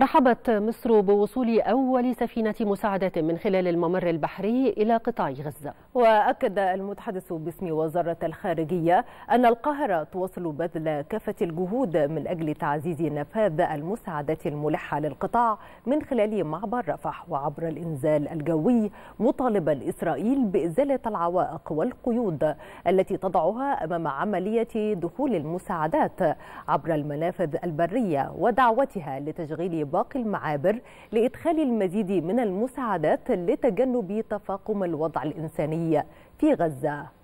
رحبت مصر بوصول أول سفينة مساعدات من خلال الممر البحري إلى قطاع غزة وأكد المتحدث باسم وزارة الخارجية أن القاهرة تواصل بذل كافة الجهود من أجل تعزيز نفاذ المساعدات الملحة للقطاع من خلال معبر رفح وعبر الإنزال الجوي مطالبا إسرائيل بإزالة العوائق والقيود التي تضعها أمام عملية دخول المساعدات عبر المنافذ البرية ودعوتها لتشغيل باقي المعابر لإدخال المزيد من المساعدات لتجنب تفاقم الوضع الإنساني في غزة